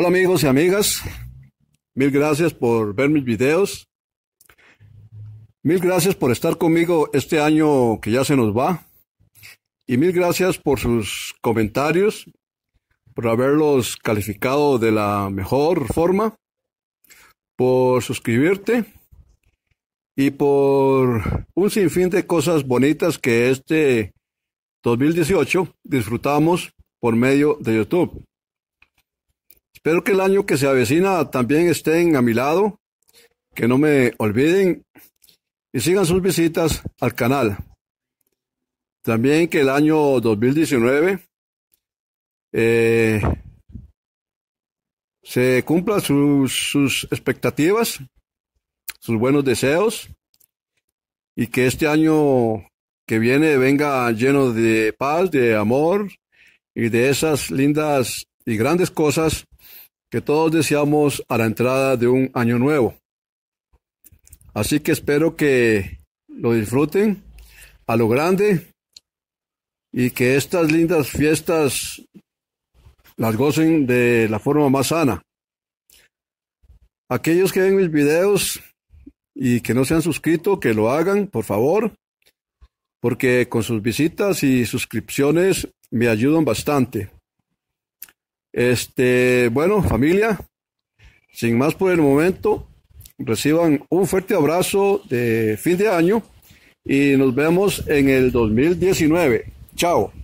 Hola amigos y amigas, mil gracias por ver mis videos, mil gracias por estar conmigo este año que ya se nos va y mil gracias por sus comentarios, por haberlos calificado de la mejor forma, por suscribirte y por un sinfín de cosas bonitas que este 2018 disfrutamos por medio de YouTube. Espero que el año que se avecina también estén a mi lado, que no me olviden y sigan sus visitas al canal. También que el año 2019 eh, se cumplan sus expectativas, sus buenos deseos y que este año que viene venga lleno de paz, de amor y de esas lindas y grandes cosas que todos deseamos a la entrada de un año nuevo. Así que espero que lo disfruten a lo grande y que estas lindas fiestas las gocen de la forma más sana. Aquellos que ven mis videos y que no se han suscrito, que lo hagan, por favor, porque con sus visitas y suscripciones me ayudan bastante. Este, bueno, familia, sin más por el momento, reciban un fuerte abrazo de fin de año y nos vemos en el 2019. Chao.